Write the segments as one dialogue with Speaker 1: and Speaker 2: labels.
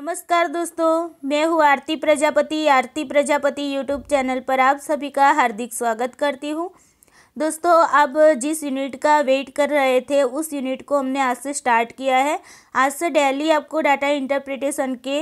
Speaker 1: नमस्कार दोस्तों मैं हूँ आरती प्रजापति आरती प्रजापति यूट्यूब चैनल पर आप सभी का हार्दिक स्वागत करती हूँ दोस्तों अब जिस यूनिट का वेट कर रहे थे उस यूनिट को हमने आज से स्टार्ट किया है आज से डेली आपको डाटा इंटरप्रिटेशन के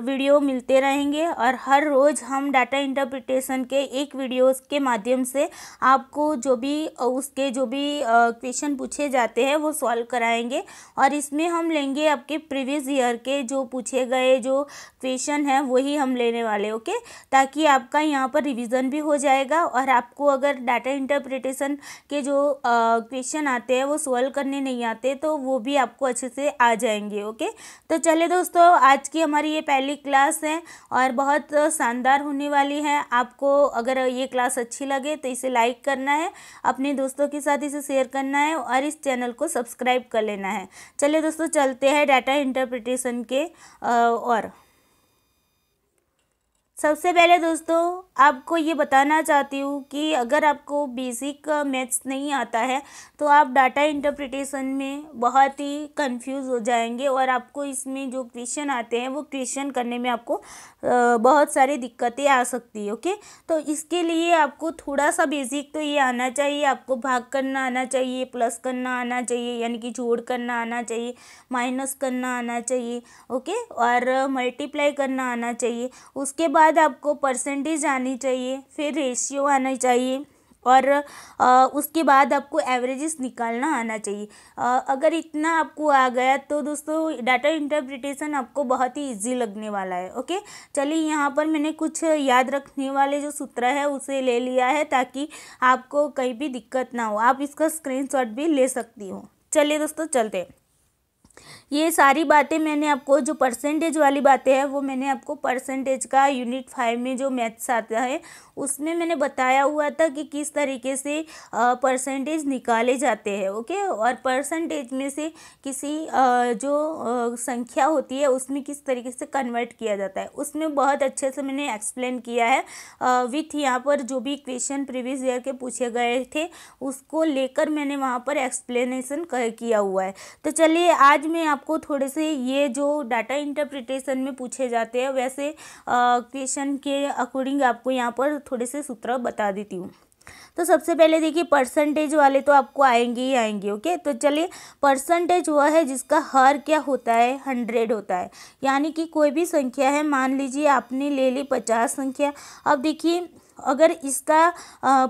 Speaker 1: वीडियो मिलते रहेंगे और हर रोज़ हम डाटा इंटरप्रिटेशन के एक वीडियोस के माध्यम से आपको जो भी उसके जो भी क्वेश्चन पूछे जाते हैं वो सॉल्व कराएंगे और इसमें हम लेंगे आपके प्रीवियस ईयर के जो पूछे गए जो क्वेश्चन हैं वही हम लेने वाले ओके ताकि आपका यहाँ पर रिविज़न भी हो जाएगा और आपको अगर डाटा इंटर इंटरप्रिटेशन के जो क्वेश्चन आते हैं वो सॉल्व करने नहीं आते तो वो भी आपको अच्छे से आ जाएंगे ओके तो चले दोस्तों आज की हमारी ये पहली क्लास है और बहुत शानदार होने वाली है आपको अगर ये क्लास अच्छी लगे तो इसे लाइक करना है अपने दोस्तों के साथ इसे शेयर करना है और इस चैनल को सब्सक्राइब कर लेना है चलिए दोस्तों चलते हैं डाटा इंटरप्रिटेशन के और सबसे पहले दोस्तों आपको ये बताना चाहती हूँ कि अगर आपको बेसिक मैथ्स नहीं आता है तो आप डाटा इंटरप्रिटेशन में बहुत ही कंफ्यूज हो जाएंगे और आपको इसमें जो क्वेश्चन आते हैं वो क्वेश्चन करने में आपको बहुत सारी दिक्कतें आ सकती है ओके तो इसके लिए आपको थोड़ा सा बेसिक तो ये आना चाहिए आपको भाग करना आना चाहिए प्लस करना आना चाहिए यानी कि जोड़ करना आना चाहिए माइनस करना आना चाहिए ओके और मल्टीप्लाई करना आना चाहिए उसके बाद बाद आपको परसेंटेज आनी चाहिए फिर रेशियो आना चाहिए और आ, उसके बाद आपको एवरेजेस निकालना आना चाहिए आ, अगर इतना आपको आ गया तो दोस्तों डाटा इंटरप्रिटेशन आपको बहुत ही इजी लगने वाला है ओके चलिए यहाँ पर मैंने कुछ याद रखने वाले जो सूत्र है उसे ले लिया है ताकि आपको कहीं भी दिक्कत ना हो आप इसका स्क्रीनशॉट भी ले सकती हो चलिए दोस्तों चलते ये सारी बातें मैंने आपको जो परसेंटेज वाली बातें हैं वो मैंने आपको परसेंटेज का यूनिट फाइव में जो मैथ्स आता है उसमें मैंने बताया हुआ था कि किस तरीके से परसेंटेज निकाले जाते हैं ओके और परसेंटेज में से किसी जो संख्या होती है उसमें किस तरीके से कन्वर्ट किया जाता है उसमें बहुत अच्छे से मैंने एक्सप्लेन किया है विथ यहाँ पर जो भी क्वेश्चन प्रीवियस ईयर के पूछे गए थे उसको लेकर मैंने वहाँ पर एक्सप्लेनेशन किया हुआ है तो चलिए आज मैं आप आपको थोड़े से ये जो डाटा इंटरप्रिटेशन में पूछे जाते हैं वैसे क्वेश्चन के अकॉर्डिंग आपको यहाँ पर थोड़े से सूत्र बता देती हूँ तो सबसे पहले देखिए परसेंटेज वाले तो आपको आएंगे ही आएंगे ओके तो चलिए परसेंटेज वह है जिसका हर क्या होता है हंड्रेड होता है यानी कि कोई भी संख्या है मान लीजिए आपने ले ली पचास संख्या अब देखिए अगर इसका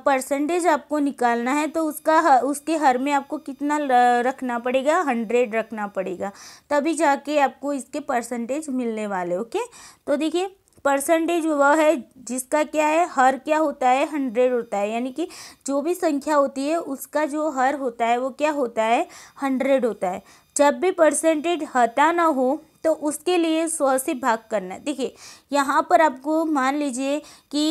Speaker 1: परसेंटेज आपको निकालना है तो उसका उसके हर में आपको कितना रखना पड़ेगा हंड्रेड रखना पड़ेगा तभी जाके आपको इसके परसेंटेज मिलने वाले ओके तो देखिए परसेंटेज वह है जिसका क्या है हर क्या होता है हंड्रेड होता है यानी कि जो भी संख्या होती है उसका जो हर होता है वो क्या होता है हंड्रेड होता है जब भी परसेंटेज हता ना हो तो उसके लिए सौ से भाग करना देखिए यहाँ पर आपको मान लीजिए कि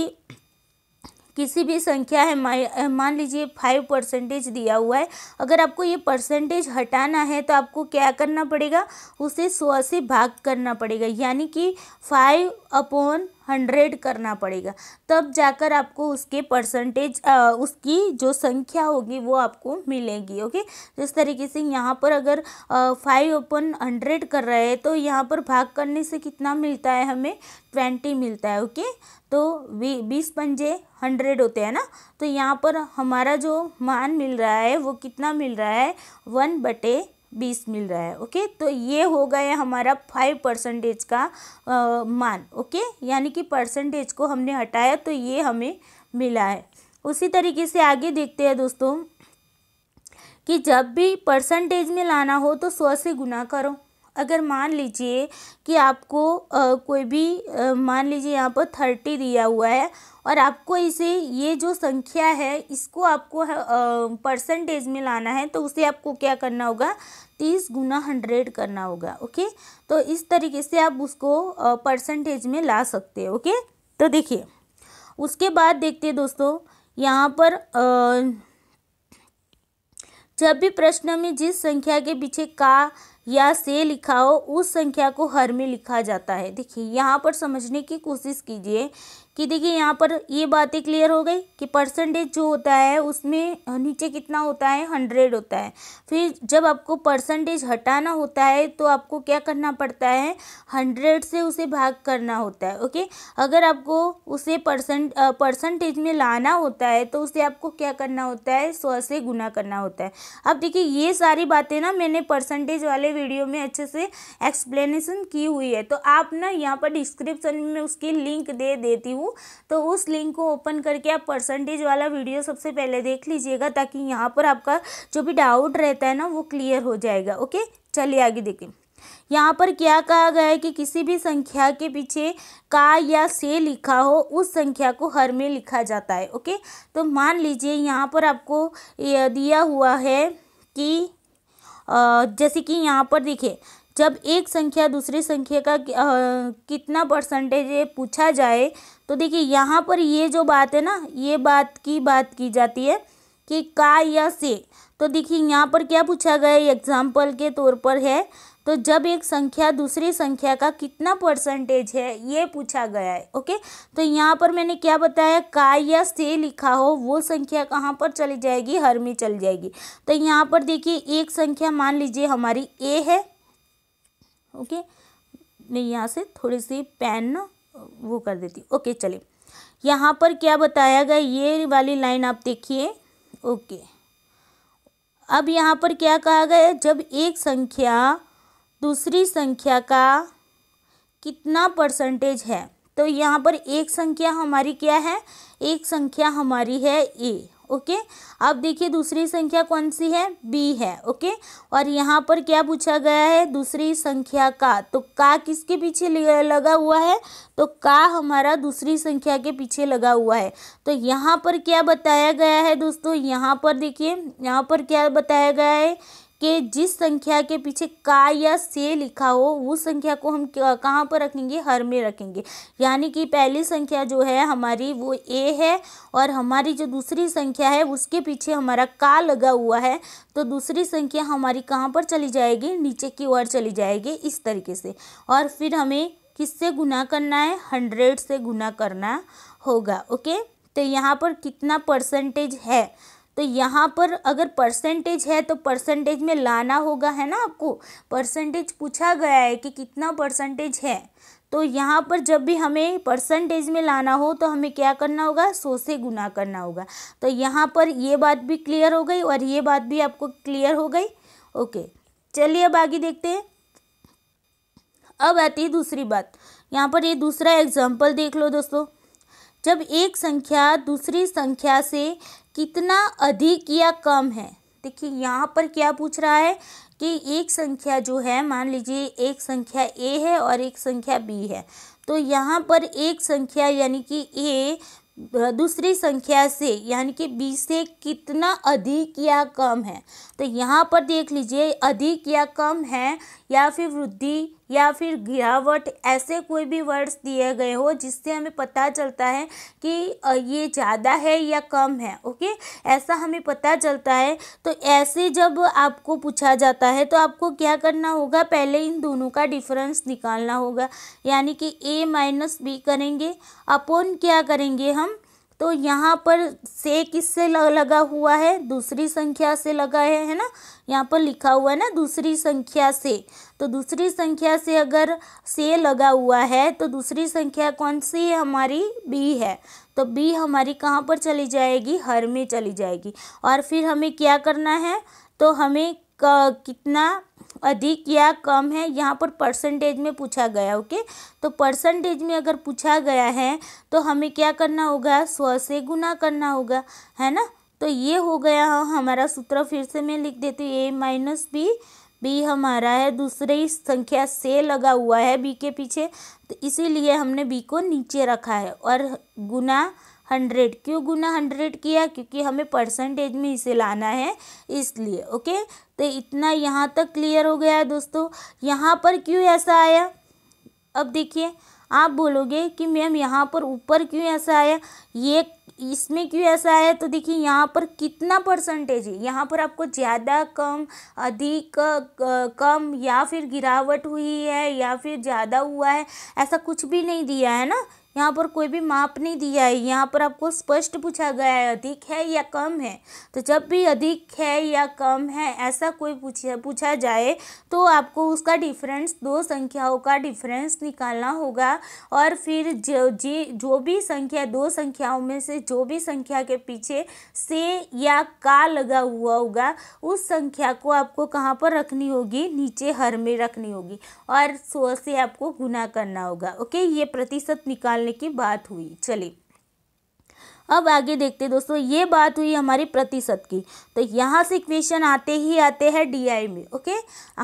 Speaker 1: किसी भी संख्या है मान लीजिए फाइव परसेंटेज दिया हुआ है अगर आपको ये परसेंटेज हटाना है तो आपको क्या करना पड़ेगा उसे सौ से भाग करना पड़ेगा यानी कि फाइव अपॉन हंड्रेड करना पड़ेगा तब जाकर आपको उसके परसेंटेज उसकी जो संख्या होगी वो आपको मिलेगी ओके जिस तो तरीके से यहाँ पर अगर फाइव अपन हंड्रेड कर रहे हैं तो यहाँ पर भाग करने से कितना मिलता है हमें ट्वेंटी मिलता है ओके तो बीस पंजे हंड्रेड होते हैं ना तो यहाँ पर हमारा जो मान मिल रहा है वो कितना मिल रहा है वन बटे बीस मिल रहा है ओके तो ये हो गया हमारा फाइव परसेंटेज का आ, मान ओके यानी कि परसेंटेज को हमने हटाया तो ये हमें मिला है उसी तरीके से आगे देखते हैं दोस्तों कि जब भी परसेंटेज में लाना हो तो सौ से गुना करो अगर मान लीजिए कि आपको आ, कोई भी आ, मान लीजिए यहाँ पर थर्टी दिया हुआ है और आपको इसे ये जो संख्या है इसको आपको परसेंटेज में लाना है तो उसे आपको क्या करना होगा तीस गुना हंड्रेड करना होगा ओके तो इस तरीके से आप उसको परसेंटेज में ला सकते हैं ओके तो देखिए उसके बाद देखते हैं दोस्तों यहाँ पर आ, जब भी प्रश्न में जिस संख्या के पीछे का या से लिखा हो उस संख्या को हर में लिखा जाता है देखिए यहाँ पर समझने की कोशिश कीजिए कि देखिए यहाँ पर ये बातें क्लियर हो गई कि परसेंटेज जो होता है उसमें नीचे कितना होता है हंड्रेड होता है फिर जब आपको परसेंटेज हटाना होता है तो आपको क्या करना पड़ता है हंड्रेड से उसे भाग करना होता है ओके अगर आपको उसे परसेंट परसेंटेज में लाना होता है तो उसे आपको क्या करना होता है सौ से गुना करना होता है अब देखिए ये सारी बातें ना मैंने परसेंटेज वाले वीडियो में अच्छे से एक्सप्लेनेशन की हुई है तो आप ना यहाँ पर डिस्क्रिप्सन में उसकी लिंक दे देती हूँ हूँ तो उस लिंक को ओपन करके आप परसेंटेज वाला वीडियो सबसे पहले देख लीजिएगा ताकि यहाँ पर आपका जो भी डाउट रहता है ना वो क्लियर हो जाएगा ओके चलिए आगे देखें यहाँ पर क्या कहा गया है कि किसी भी संख्या के पीछे का या से लिखा हो उस संख्या को हर में लिखा जाता है ओके तो मान लीजिए यहाँ पर आपको दिया हुआ है कि जैसे कि यहाँ पर देखिए जब एक संख्या दूसरी संख्या का कितना परसेंटेज पूछा जाए तो देखिए यहाँ पर ये जो बात है ना ये बात की बात की जाती है कि का या से तो देखिए यहाँ पर क्या पूछा गया है एग्जाम्पल के तौर पर है तो जब एक संख्या दूसरी संख्या का कितना परसेंटेज है ये पूछा गया है ओके तो यहाँ पर मैंने क्या बताया का या से लिखा हो वो संख्या कहाँ पर चली जाएगी हर में चल जाएगी तो यहाँ पर देखिए एक संख्या मान लीजिए हमारी ए है ओके मैं यहाँ से थोड़ी सी पेन वो कर देती ओके चलिए यहाँ पर क्या बताया गया ये वाली लाइन आप देखिए ओके अब यहाँ पर क्या कहा गया जब एक संख्या दूसरी संख्या का कितना परसेंटेज है तो यहाँ पर एक संख्या हमारी क्या है एक संख्या हमारी है ए ओके अब देखिए दूसरी संख्या कौन सी है बी है ओके और यहाँ पर क्या पूछा गया है दूसरी संख्या का तो का किसके पीछे लगा हुआ है तो का हमारा दूसरी संख्या के पीछे लगा हुआ है तो यहाँ पर क्या बताया गया है दोस्तों यहाँ पर देखिए यहाँ पर क्या बताया गया है के जिस संख्या के पीछे का या से लिखा हो उस संख्या को हम कहाँ पर रखेंगे हर में रखेंगे यानी कि पहली संख्या जो है हमारी वो ए है और हमारी जो दूसरी संख्या है उसके पीछे हमारा का लगा हुआ है तो दूसरी संख्या हमारी कहाँ पर चली जाएगी नीचे की ओर चली जाएगी इस तरीके से और फिर हमें किससे गुना करना है हंड्रेड से गुना करना होगा ओके तो यहाँ पर कितना परसेंटेज है तो यहाँ पर अगर परसेंटेज है तो परसेंटेज में लाना होगा है ना आपको परसेंटेज पूछा गया है कि कितना परसेंटेज है तो यहाँ पर जब भी हमें परसेंटेज में लाना हो तो हमें क्या करना होगा सौ से गुना करना होगा तो यहाँ पर ये बात भी क्लियर हो गई और ये बात भी आपको क्लियर हो गई ओके चलिए अब आगे देखते हैं अब आती है दूसरी बात यहाँ पर ये दूसरा एग्जाम्पल देख लो दोस्तों जब एक संख्या दूसरी संख्या से कितना अधिक या कम है देखिए यहाँ पर क्या पूछ रहा है कि एक संख्या जो है मान लीजिए एक संख्या ए है और एक संख्या बी है तो यहाँ पर एक संख्या यानी कि ए दूसरी संख्या से यानी कि बी से कितना अधिक या कम है तो यहाँ पर देख लीजिए अधिक या कम है या फिर वृद्धि या फिर गिरावट ऐसे कोई भी वर्ड्स दिए गए हो जिससे हमें पता चलता है कि ये ज़्यादा है या कम है ओके ऐसा हमें पता चलता है तो ऐसे जब आपको पूछा जाता है तो आपको क्या करना होगा पहले इन दोनों का डिफरेंस निकालना होगा यानी कि ए माइनस बी करेंगे अपोन क्या करेंगे हम तो यहाँ पर से किससे लगा हुआ है दूसरी संख्या से लगा है है ना यहाँ पर लिखा हुआ है ना दूसरी संख्या से तो दूसरी संख्या से अगर से लगा हुआ है तो दूसरी संख्या कौन सी है हमारी बी है तो बी हमारी कहाँ पर चली जाएगी हर में चली जाएगी और फिर हमें क्या करना है तो हमें कितना अधिक या कम है यहाँ पर परसेंटेज में पूछा गया ओके तो परसेंटेज में अगर पूछा गया है तो हमें क्या करना होगा स्व से गुना करना होगा है ना तो ये हो गया हमारा सूत्र फिर से मैं लिख देती हूँ ए माइनस बी बी हमारा है दूसरी संख्या से लगा हुआ है बी के पीछे तो इसीलिए हमने बी को नीचे रखा है और गुना हंड्रेड क्यों गुना हंड्रेड किया क्योंकि हमें परसेंटेज में इसे लाना है इसलिए ओके तो इतना यहाँ तक क्लियर हो गया है दोस्तों यहाँ पर क्यों ऐसा आया अब देखिए आप बोलोगे कि मैम यहाँ पर ऊपर क्यों ऐसा आया ये इसमें क्यों ऐसा है तो देखिए यहाँ पर कितना परसेंटेज है यहाँ पर आपको ज़्यादा कम अधिक कम या फिर गिरावट हुई है या फिर ज़्यादा हुआ है ऐसा कुछ भी नहीं दिया है ना यहाँ पर कोई भी माप नहीं दिया है यहाँ पर आपको स्पष्ट पूछा गया है अधिक है या कम है तो जब भी अधिक है या कम है ऐसा कोई पूछा पूछा जाए तो आपको उसका डिफरेंस दो संख्याओं का डिफरेंस निकालना होगा और फिर जो जी जो भी संख्या दो संख्याओं में से जो भी संख्या के पीछे से या का लगा हुआ होगा उस संख्या को आपको कहाँ पर रखनी होगी नीचे हर में रखनी होगी और सौ से आपको गुना करना होगा ओके ये प्रतिशत निकाल निकालने की बात हुई चलिए अब आगे देखते दोस्तों ये बात हुई हमारी प्रतिशत की तो यहाँ से क्वेश्चन आते ही आते हैं डीआई में ओके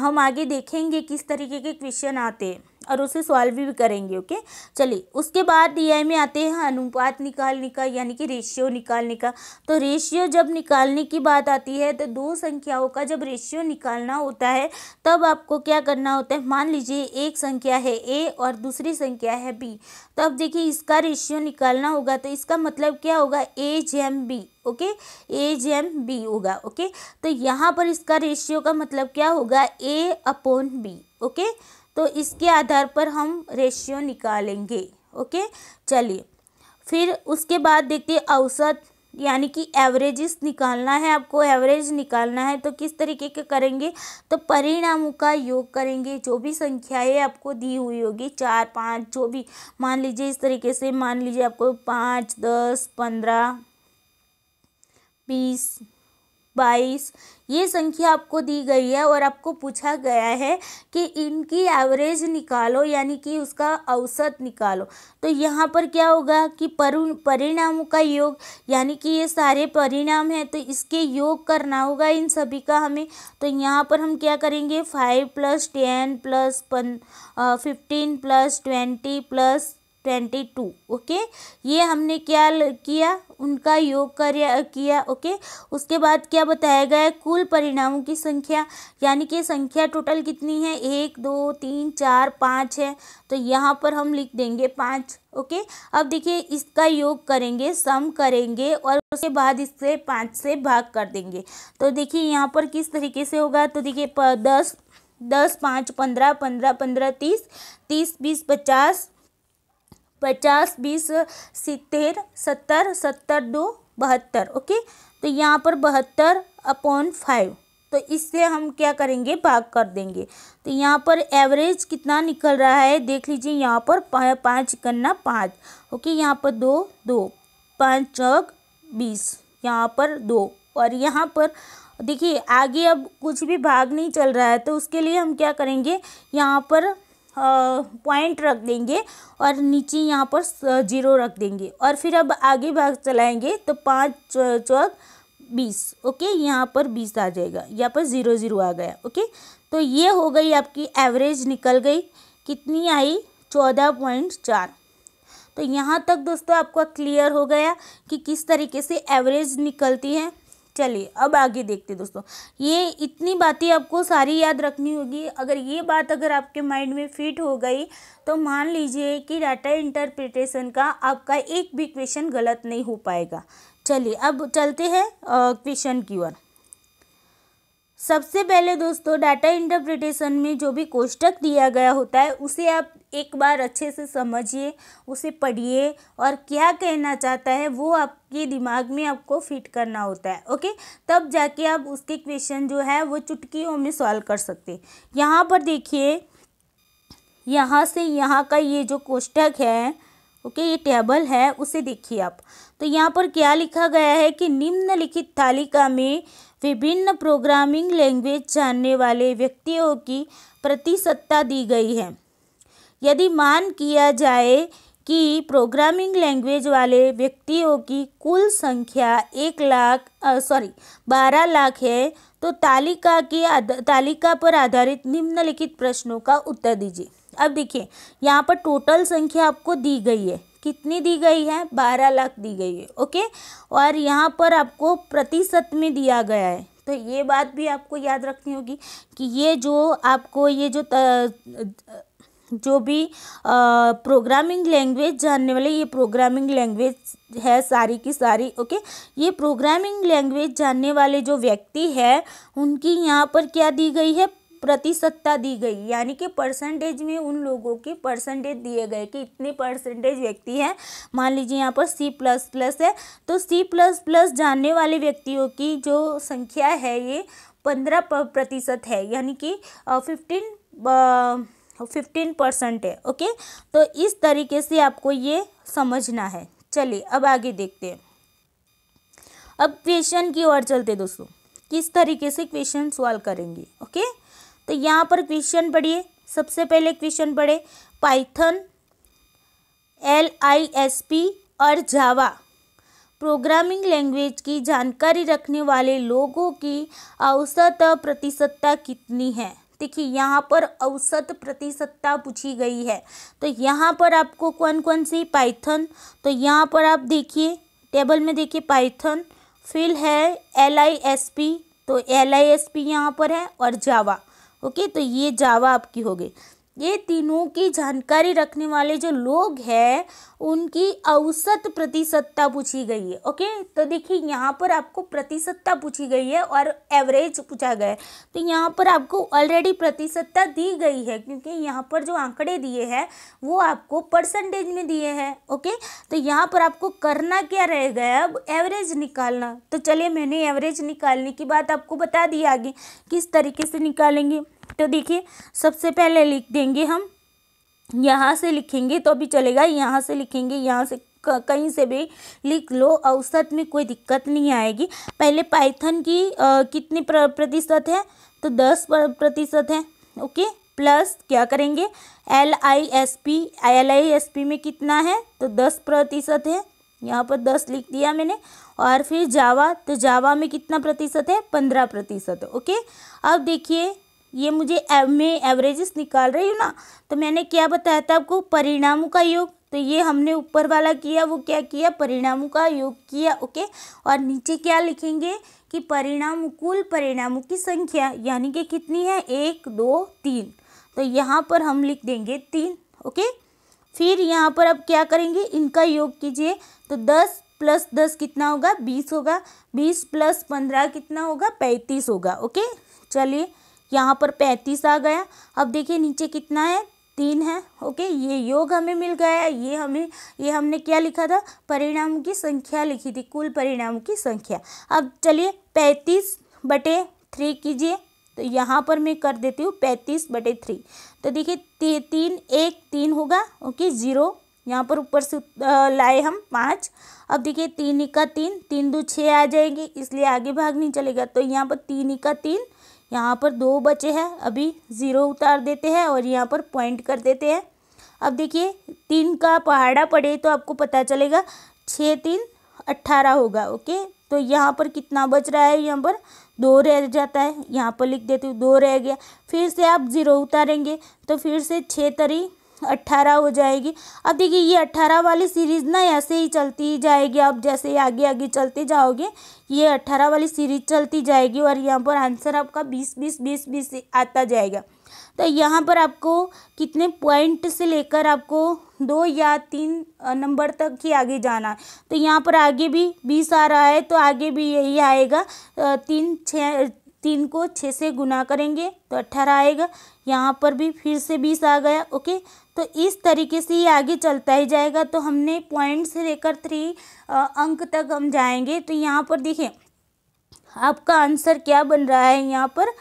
Speaker 1: हम आगे देखेंगे किस तरीके के क्वेश्चन आते हैं और उसे सॉल्व भी करेंगे ओके चलिए उसके बाद डीआई में आते हैं अनुपात निकालने का यानी कि रेशियो निकालने का तो रेशियो जब निकालने की बात आती है तो दो संख्याओं का जब रेशियो निकालना होता है तब आपको क्या करना होता है मान लीजिए एक संख्या है ए और दूसरी संख्या है बी तो अब देखिए इसका रेशियो निकालना होगा तो इसका मतलब क्या होगा ए जेम बी ओके ए जेम बी होगा ओके तो यहाँ पर इसका रेशियो का मतलब क्या होगा ए अपोन बी ओके तो इसके आधार पर हम रेशियो निकालेंगे ओके चलिए फिर उसके बाद देखते हैं औसत यानी कि एवरेजेस निकालना है आपको एवरेज निकालना है तो किस तरीके के करेंगे तो परिणामों का योग करेंगे जो भी संख्याएं आपको दी हुई होगी चार पाँच जो भी मान लीजिए इस तरीके से मान लीजिए आपको पाँच दस पंद्रह बीस बाईस ये संख्या आपको दी गई है और आपको पूछा गया है कि इनकी एवरेज निकालो यानी कि उसका औसत निकालो तो यहाँ पर क्या होगा कि परिणामों का योग यानी कि ये सारे परिणाम हैं तो इसके योग करना होगा इन सभी का हमें तो यहाँ पर हम क्या करेंगे फाइव प्लस टेन प्लस पन fifteen plus twenty plus twenty two okay ये हमने क्या किया उनका योग कर किया ओके उसके बाद क्या बताया गया है कुल परिणामों की संख्या यानी कि संख्या टोटल कितनी है एक दो तीन चार पाँच है तो यहाँ पर हम लिख देंगे पाँच ओके अब देखिए इसका योग करेंगे सम करेंगे और उसके बाद इससे पाँच से भाग कर देंगे तो देखिए यहाँ पर किस तरीके से होगा तो देखिए दस दस पाँच पंद्रह पंद्रह पंद्रह तीस तीस बीस पचास पचास बीस सितर सत्तर सत्तर दो बहत्तर ओके तो यहाँ पर बहत्तर अपॉन फाइव तो इससे हम क्या करेंगे भाग कर देंगे तो यहाँ पर एवरेज कितना निकल रहा है देख लीजिए यहाँ पर पाँच इकन्ना पाँच ओके यहाँ पर दो दो पाँच चौक बीस यहाँ पर दो और यहाँ पर देखिए आगे अब कुछ भी भाग नहीं चल रहा है तो उसके लिए हम क्या करेंगे यहाँ पर पॉइंट रख देंगे और नीचे यहाँ पर जीरो रख देंगे और फिर अब आगे भाग चलाएंगे तो पाँच चौक बीस ओके यहाँ पर बीस आ जाएगा यहाँ पर ज़ीरो ज़ीरो आ गया ओके तो ये हो गई आपकी एवरेज निकल गई कितनी आई चौदह पॉइंट चार तो यहाँ तक दोस्तों आपका क्लियर हो गया कि किस तरीके से एवरेज निकलती है चलिए अब आगे देखते दोस्तों ये इतनी बातें आपको सारी याद रखनी होगी अगर ये बात अगर आपके माइंड में फिट हो गई तो मान लीजिए कि डाटा इंटरप्रिटेशन का आपका एक भी क्वेश्चन गलत नहीं हो पाएगा चलिए अब चलते हैं क्वेश्चन की ओर सबसे पहले दोस्तों डाटा इंटरप्रिटेशन में जो भी कोष्टक दिया गया होता है उसे आप एक बार अच्छे से समझिए उसे पढ़िए और क्या कहना चाहता है वो आपके दिमाग में आपको फिट करना होता है ओके तब जाके आप उसके क्वेश्चन जो है वो चुटकियों में सॉल्व कर सकते हैं यहाँ पर देखिए यहाँ से यहाँ का ये जो कोष्टक है ओके ये टेबल है उसे देखिए आप तो यहाँ पर क्या लिखा गया है कि निम्नलिखित तालिका में विभिन्न प्रोग्रामिंग लैंग्वेज जानने वाले व्यक्तियों की प्रतिशतता दी गई है यदि मान किया जाए कि प्रोग्रामिंग लैंग्वेज वाले व्यक्तियों की कुल संख्या एक लाख सॉरी बारह लाख है तो तालिका की तालिका पर आधारित निम्नलिखित प्रश्नों का उत्तर दीजिए अब देखिए यहाँ पर टोटल संख्या आपको दी गई है कितनी दी गई है बारह लाख दी गई है ओके और यहाँ पर आपको प्रतिशत में दिया गया है तो ये बात भी आपको याद रखनी होगी कि ये जो आपको ये जो त, जो भी प्रोग्रामिंग लैंग्वेज जानने वाले ये प्रोग्रामिंग लैंग्वेज है सारी की सारी ओके ये प्रोग्रामिंग लैंग्वेज जानने वाले जो व्यक्ति है उनकी यहाँ पर क्या दी गई है प्रतिशतता दी गई यानी कि परसेंटेज में उन लोगों के परसेंटेज दिए गए कि इतने परसेंटेज व्यक्ति हैं मान लीजिए यहाँ पर सी प्लस प्लस है तो सी प्लस प्लस जानने वाले व्यक्तियों की जो संख्या है ये पंद्रह प्रतिशत है यानी कि फिफ्टीन फिफ्टीन परसेंट है ओके तो इस तरीके से आपको ये समझना है चलिए अब आगे देखते हैं अब क्वेश्चन की ओर चलते दोस्तों किस तरीके से क्वेश्चन सॉल्व करेंगे ओके तो यहाँ पर क्वेश्चन पढ़िए सबसे पहले क्वेश्चन पढ़े Python L I S P और जावा प्रोग्रामिंग लैंग्वेज की जानकारी रखने वाले लोगों की औसत प्रतिशतता कितनी है देखिए यहाँ पर औसत प्रतिशतता पूछी गई है तो यहाँ पर आपको कौन कौन सी पाइथन तो यहाँ पर आप देखिए टेबल में देखिए पाइथन फिल है एल आई एस पी तो एल आई एस पी यहाँ पर है और जावा ओके तो ये जावा आपकी हो गई ये तीनों की जानकारी रखने वाले जो लोग हैं उनकी औसत प्रतिशतता पूछी गई है ओके तो देखिए यहाँ पर आपको प्रतिशतता पूछी गई है और एवरेज पूछा गया है तो यहाँ पर आपको ऑलरेडी प्रतिशतता दी गई है क्योंकि यहाँ पर जो आंकड़े दिए हैं वो आपको परसेंटेज में दिए हैं ओके तो यहाँ पर आपको करना क्या रह गया अब एवरेज निकालना तो चलिए मैंने एवरेज निकालने की बात आपको बता दी आगे किस तरीके से निकालेंगे तो देखिए सबसे पहले लिख देंगे हम यहाँ से लिखेंगे तो अभी चलेगा यहाँ से लिखेंगे यहाँ से कहीं से भी लिख लो औसत में कोई दिक्कत नहीं आएगी पहले पाइथन की आ, कितनी प्रतिशत है तो दस प्रतिशत है ओके प्लस क्या करेंगे L I S P L I S P में कितना है तो दस प्रतिशत है यहाँ पर दस लिख दिया मैंने और फिर जावा तो जावा में कितना प्रतिशत है पंद्रह प्रतिशत ओके अब देखिए ये मुझे मैं एवरेजेस निकाल रही हूँ ना तो मैंने क्या बताया था आपको परिणामों का योग तो ये हमने ऊपर वाला किया वो क्या किया परिणामों का योग किया ओके और नीचे क्या लिखेंगे कि परिणाम कुल परिणामों की संख्या यानी कि कितनी है एक दो तीन तो यहाँ पर हम लिख देंगे तीन ओके फिर यहाँ पर अब क्या करेंगे इनका योग कीजिए तो दस प्लस दस कितना होगा बीस होगा बीस प्लस पंद्रह कितना होगा पैंतीस होगा ओके चलिए यहाँ पर पैंतीस आ गया अब देखिए नीचे कितना है तीन है ओके ये योग हमें मिल गया है ये हमें ये हमने क्या लिखा था परिणाम की संख्या लिखी थी कुल परिणाम की संख्या अब चलिए पैंतीस बटे थ्री कीजिए तो यहाँ पर मैं कर देती हूँ पैंतीस बटे थ्री तो देखिए ती, तीन एक तीन होगा ओके ज़ीरो यहाँ पर ऊपर से लाए हम पाँच अब देखिए तीन इक्का तीन तीन दो छः आ जाएंगे इसलिए आगे भाग नहीं चलेगा तो यहाँ पर तीन इक्का तीन यहाँ पर दो बचे हैं अभी ज़ीरो उतार देते हैं और यहाँ पर पॉइंट कर देते हैं अब देखिए तीन का पहाड़ा पड़े तो आपको पता चलेगा छः तीन अट्ठारह होगा ओके तो यहाँ पर कितना बच रहा है यहाँ पर दो रह जाता है यहाँ पर लिख देती हूँ दो रह गया फिर से आप ज़ीरो उतारेंगे तो फिर से छः तरी अट्ठारह हो जाएगी अब देखिए ये अट्ठारह वाली सीरीज़ ना ऐसे ही चलती ही जाएगी आप जैसे आगे आगे चलते जाओगे ये अट्ठारह वाली सीरीज चलती जाएगी और यहाँ पर आंसर आपका बीस बीस बीस बीस आता जाएगा तो यहाँ पर आपको कितने पॉइंट से लेकर आपको दो या तीन नंबर तक ही आगे जाना है तो यहाँ पर आगे भी बीस आ रहा है तो आगे भी यही आएगा तीन छः तीन को छः से गुना करेंगे तो अट्ठारह आएगा यहाँ पर भी फिर से बीस आ गया ओके तो इस तरीके से ये आगे चलता ही जाएगा तो हमने पॉइंट से लेकर थ्री अंक तक हम जाएंगे तो यहाँ पर देखिए आपका आंसर क्या बन रहा है यहाँ पर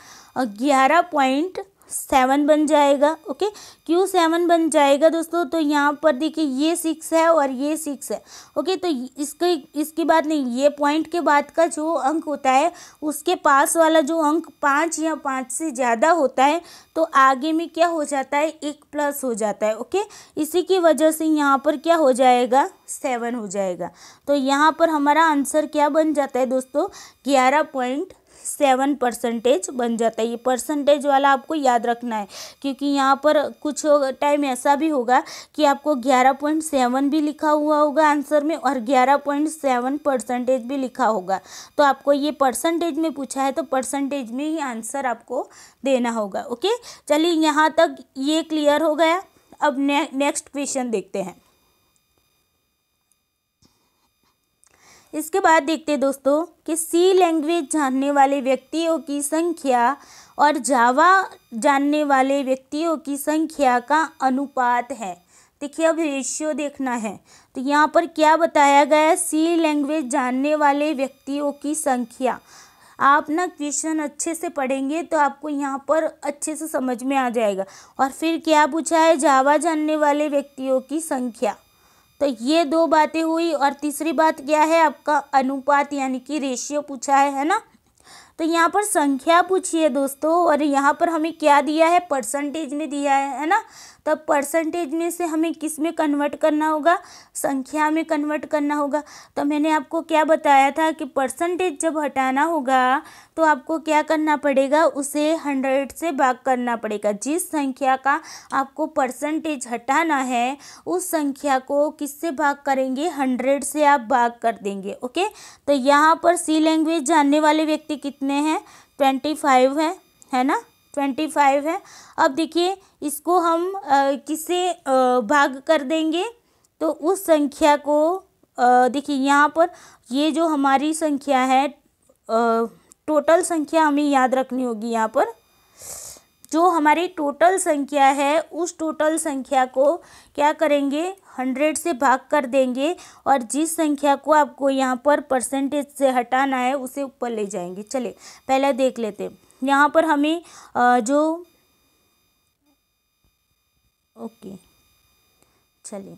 Speaker 1: ग्यारह पॉइंट सेवन बन जाएगा ओके क्यू सेवन बन जाएगा दोस्तों तो यहाँ पर देखिए ये सिक्स है और ये सिक्स है ओके तो इसके इसके बाद नहीं ये पॉइंट के बाद का जो अंक होता है उसके पास वाला जो अंक पाँच या पाँच से ज़्यादा होता है तो आगे में क्या हो जाता है एक प्लस हो जाता है ओके इसी की वजह से यहाँ पर क्या हो जाएगा सेवन हो जाएगा तो यहाँ पर हमारा आंसर क्या बन जाता है दोस्तों ग्यारह पॉइंट सेवन परसेंटेज बन जाता है ये परसेंटेज वाला आपको याद रखना है क्योंकि यहाँ पर कुछ टाइम ऐसा भी होगा कि आपको ग्यारह पॉइंट सेवन भी लिखा हुआ होगा आंसर में और ग्यारह पॉइंट सेवन परसेंटेज भी लिखा होगा तो आपको ये परसेंटेज में पूछा है तो परसेंटेज में ही आंसर आपको देना होगा ओके चलिए यहाँ तक ये क्लियर हो गया अब ने, नेक्स्ट क्वेश्चन देखते हैं इसके बाद देखते हैं दोस्तों कि सी लैंग्वेज जानने वाले व्यक्तियों की संख्या और जावा जानने वाले व्यक्तियों की संख्या का अनुपात है देखिए अब रेशियो देखना है तो यहाँ पर क्या बताया गया है सी लैंग्वेज जानने वाले व्यक्तियों की संख्या आप ना क्वेश्चन अच्छे से पढ़ेंगे तो आपको यहाँ पर अच्छे से समझ में आ जाएगा और फिर क्या पूछा है जावा जानने वाले व्यक्तियों की संख्या तो ये दो बातें हुई और तीसरी बात क्या है आपका अनुपात यानी कि रेशियो पूछा है है ना तो यहाँ पर संख्या पूछी है दोस्तों और यहाँ पर हमें क्या दिया है परसेंटेज में दिया है है ना तब परसेंटेज में से हमें किस में कन्वर्ट करना होगा संख्या में कन्वर्ट करना होगा तो मैंने आपको क्या बताया था कि परसेंटेज जब हटाना होगा तो आपको क्या करना पड़ेगा उसे हंड्रेड से भाग करना पड़ेगा जिस संख्या का आपको परसेंटेज हटाना है उस संख्या को किससे भाग करेंगे हंड्रेड से आप भाग कर देंगे ओके तो यहाँ पर सी लैंग्वेज जानने वाले व्यक्ति कितने हैं ट्वेंटी फाइव है है ना ट्वेंटी फाइव है अब देखिए इसको हम किसे भाग कर देंगे तो उस संख्या को देखिए यहाँ पर ये जो हमारी संख्या है टोटल संख्या हमें याद रखनी होगी यहाँ पर जो हमारी टोटल संख्या है उस टोटल संख्या को क्या करेंगे हंड्रेड से भाग कर देंगे और जिस संख्या को आपको यहाँ पर परसेंटेज से हटाना है उसे ऊपर ले जाएंगे चले पहले देख लेते हैं यहाँ पर हमें जो ओके चलिए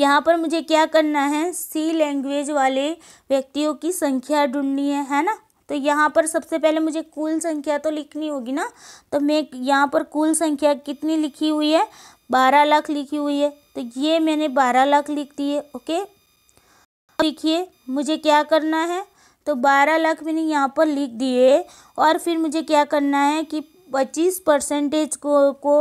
Speaker 1: यहाँ पर मुझे क्या करना है सी लैंग्वेज वाले व्यक्तियों की संख्या ढूंढनी है है ना तो यहाँ पर सबसे पहले मुझे कुल संख्या तो लिखनी होगी ना तो मैं यहाँ पर कुल संख्या कितनी लिखी हुई है बारह लाख लिखी हुई है तो ये मैंने बारह लाख लिख दिए ओके लिखिए मुझे क्या करना है तो बारह लाख मैंने यहाँ पर लिख दिए और फिर मुझे क्या करना है कि पच्चीस परसेंटेज को को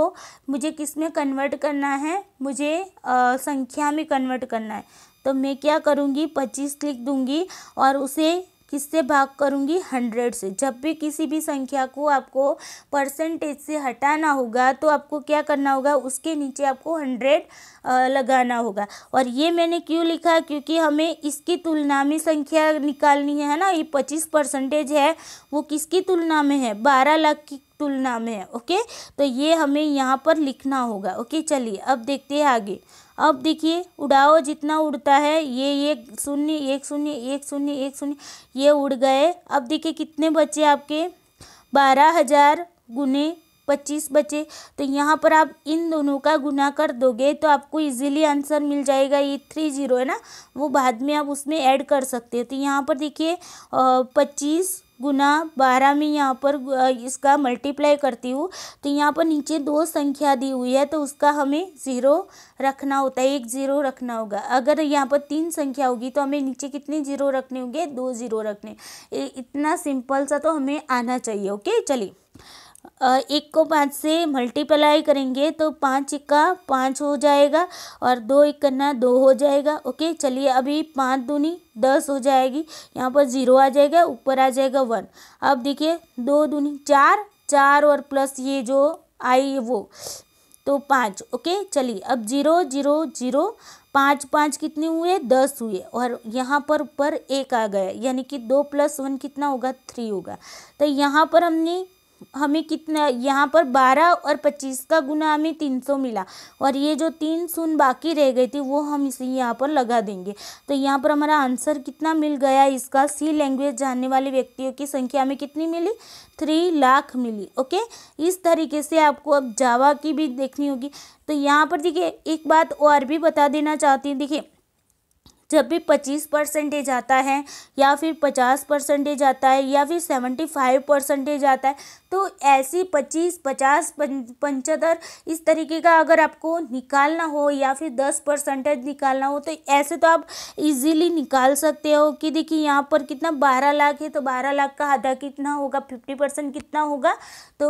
Speaker 1: मुझे किस में कन्वर्ट करना है मुझे आ, संख्या में कन्वर्ट करना है तो मैं क्या करूँगी पच्चीस लिख दूँगी और उसे किससे भाग करूँगी हंड्रेड से जब भी किसी भी संख्या को आपको परसेंटेज से हटाना होगा तो आपको क्या करना होगा उसके नीचे आपको हंड्रेड लगाना होगा और ये मैंने क्यों लिखा क्योंकि हमें इसकी तुलना में संख्या निकालनी है ना ये पच्चीस परसेंटेज है वो किसकी तुलना में है बारह लाख की तुलना में है ओके तो ये हमें यहाँ पर लिखना होगा ओके चलिए अब देखते हैं आगे अब देखिए उड़ाओ जितना उड़ता है ये एक शून्य एक शून्य एक शून्य एक शून्य ये उड़ गए अब देखिए कितने बचे आपके बारह हज़ार गुने पच्चीस बचे तो यहाँ पर आप इन दोनों का गुना कर दोगे तो आपको इजीली आंसर मिल जाएगा ये थ्री जीरो है ना वो बाद में आप उसमें ऐड कर सकते हो तो यहाँ पर देखिए पच्चीस गुना बारह में यहाँ पर इसका मल्टीप्लाई करती हूँ तो यहाँ पर नीचे दो संख्या दी हुई है तो उसका हमें ज़ीरो रखना होता है एक ज़ीरो रखना होगा अगर यहाँ पर तीन संख्या होगी तो हमें नीचे कितने ज़ीरो रखने होंगे दो ज़ीरो रखने इतना सिंपल सा तो हमें आना चाहिए ओके चलिए एक को पाँच से मल्टीप्लाई करेंगे तो पाँच इक्का पाँच हो जाएगा और दो इक्कना दो हो जाएगा ओके चलिए अभी पाँच दूनी दस हो जाएगी यहाँ पर ज़ीरो आ जाएगा ऊपर आ जाएगा वन अब देखिए दो दूनी चार चार और प्लस ये जो आई वो तो पाँच ओके चलिए अब जीरो जीरो जीरो पाँच पाँच कितने हुए दस हुए और यहाँ पर ऊपर एक आ गया यानी कि दो प्लस वन कितना होगा थ्री होगा तो यहाँ पर हमने हमें कितना यहाँ पर बारह और पच्चीस का गुना हमें तीन सौ मिला और ये जो तीन सुन बाकी रह गई थी वो हम इसे यहाँ पर लगा देंगे तो यहाँ पर हमारा आंसर कितना मिल गया इसका सी लैंग्वेज जानने वाले व्यक्तियों की संख्या हमें कितनी मिली थ्री लाख मिली ओके इस तरीके से आपको अब जावा की भी देखनी होगी तो यहाँ पर देखिए एक बात और भी बता देना चाहती हूँ देखिए जब भी पच्चीस परसेंटेज आता है या फिर पचास परसेंटेज आता है या फिर सेवेंटी फाइव परसेंटेज आता है तो ऐसी पच्चीस पचास पंचहत्तर इस तरीके का अगर आपको निकालना हो या फिर दस परसेंटेज निकालना हो तो ऐसे तो आप इजीली निकाल सकते हो कि देखिए यहाँ पर कितना बारह लाख है तो बारह लाख का आधा कितना होगा फिफ्टी परसेंट कितना होगा तो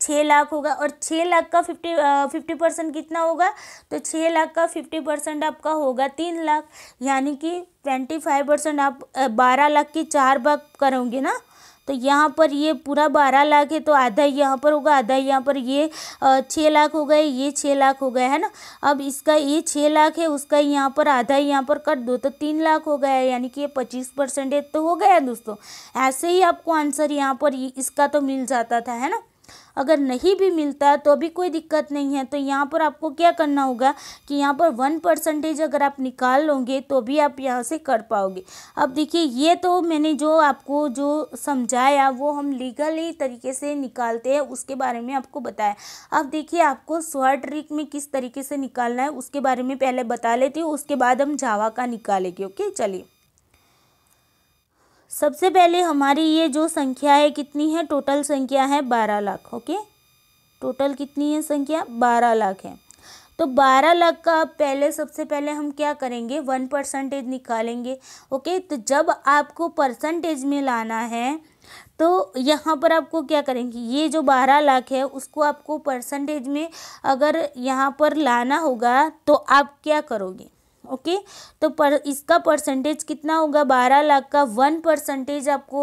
Speaker 1: छः लाख होगा और छः लाख का फिफ्टी फिफ्टी परसेंट कितना होगा तो छः लाख का फिफ्टी परसेंट आपका होगा तीन लाख यानी कि ट्वेंटी फाइव परसेंट आप बारह लाख की चार भाग करोगे ना तो यहाँ पर ये पूरा बारह लाख है तो आधा यहाँ पर होगा आधा यहाँ पर ये छः लाख हो गए ये छः लाख हो गया है ना अब इसका ये छः लाख है उसका यहाँ पर आधा यहाँ पर कट दो तो तीन लाख हो गया यानी कि ये पच्चीस परसेंटेज तो हो गया दोस्तों ऐसे ही आपको आंसर यहाँ पर इसका तो मिल जाता था है ना अगर नहीं भी मिलता तो भी कोई दिक्कत नहीं है तो यहाँ पर आपको क्या करना होगा कि यहाँ पर वन परसेंटेज अगर आप निकाल लोगे तो भी आप यहाँ से कर पाओगे अब देखिए ये तो मैंने जो आपको जो समझाया वो हम लीगली तरीके से निकालते हैं उसके बारे में आपको बताया अब देखिए आपको स्वर ट्रिक में किस तरीके से निकालना है उसके बारे में पहले बता लेती हूँ उसके बाद हम जावा का निकालेंगे ओके चलिए सबसे पहले हमारी ये जो संख्या है कितनी है टोटल संख्या है बारह लाख ओके टोटल कितनी है संख्या बारह लाख है तो बारह लाख का पहले सबसे पहले हम क्या करेंगे वन परसेंटेज निकालेंगे ओके तो जब आपको परसेंटेज में लाना है तो यहाँ पर आपको क्या करेंगे ये जो बारह लाख है उसको आपको परसेंटेज में अगर यहाँ पर लाना होगा तो आप क्या करोगे ओके तो पर इसका परसेंटेज कितना होगा बारह लाख का वन परसेंटेज आपको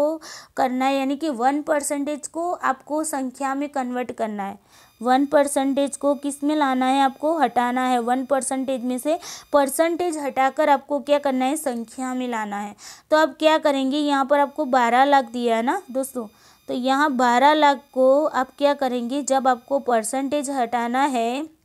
Speaker 1: करना है यानी कि वन परसेंटेज को आपको संख्या में कन्वर्ट करना है वन परसेंटेज को किस में लाना है आपको हटाना है वन परसेंटेज में से परसेंटेज हटाकर आपको क्या करना है संख्या में लाना है तो आप क्या करेंगे यहाँ पर आपको बारह लाख दिया है ना दोस्तों तो यहाँ बारह लाख को आप क्या करेंगे जब आपको परसेंटेज हटाना है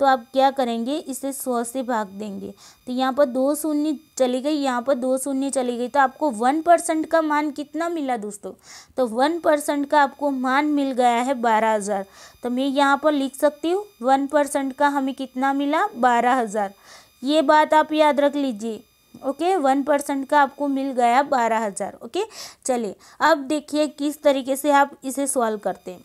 Speaker 1: तो आप क्या करेंगे इसे सौ से भाग देंगे तो यहाँ पर दो शून्य चली गई यहाँ पर दो शून्य चली गई तो आपको वन परसेंट का मान कितना मिला दोस्तों तो वन परसेंट का आपको मान मिल गया है बारह हज़ार तो मैं यहाँ पर लिख सकती हूँ वन परसेंट का हमें कितना मिला बारह हज़ार ये बात आप याद रख लीजिए ओके वन परसेंट का आपको मिल गया बारह हज़ार ओके चलिए अब देखिए किस तरीके से आप इसे सॉल्व करते हैं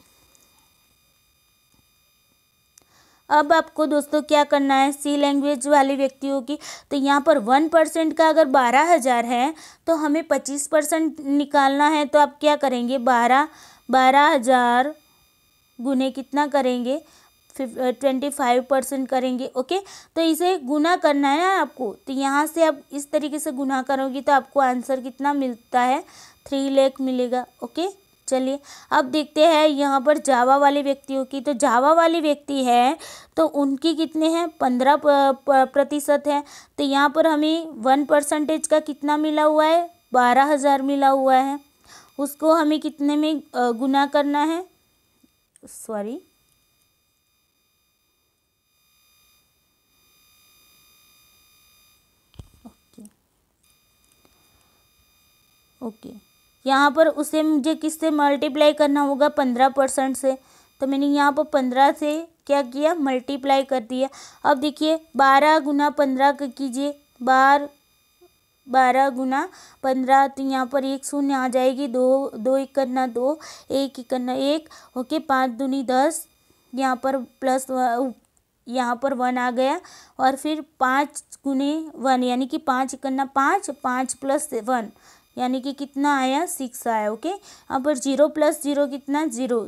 Speaker 1: अब आपको दोस्तों क्या करना है सी लैंग्वेज वाले व्यक्तियों की तो यहाँ पर वन परसेंट का अगर बारह हज़ार है तो हमें पच्चीस परसेंट निकालना है तो आप क्या करेंगे बारह बारह हज़ार गुने कितना करेंगे ट्वेंटी फाइव परसेंट करेंगे ओके तो इसे गुना करना है आपको तो यहाँ से आप इस तरीके से गुना करोगी तो आपको आंसर कितना मिलता है थ्री लेख मिलेगा ओके चलिए अब देखते हैं यहाँ पर जावा वाले व्यक्तियों की तो जावा वाले व्यक्ति है तो उनकी कितने हैं पंद्रह प्रतिशत है तो यहाँ पर हमें वन परसेंटेज का कितना मिला हुआ है बारह हज़ार मिला हुआ है उसको हमें कितने में गुना करना है सॉरी ओके ओके यहाँ पर उसे मुझे किससे मल्टीप्लाई करना होगा पंद्रह परसेंट से तो मैंने यहाँ पर पंद्रह से क्या किया मल्टीप्लाई कर दिया अब देखिए बारह गुना पंद्रह कीजिए बार बारह गुना पंद्रह तो यहाँ पर एक शून्य आ जाएगी दो दो एक करना दो एक एक करना एक ओके पाँच दूनी दस यहाँ पर प्लस यहाँ पर वन आ गया और फिर पाँच गुने वन यानी कि पाँच करना पाँच पाँच प्लस वन यानी कि कितना आया सिक्स आया ओके यहाँ पर जीरो प्लस जीरो कितना जीरो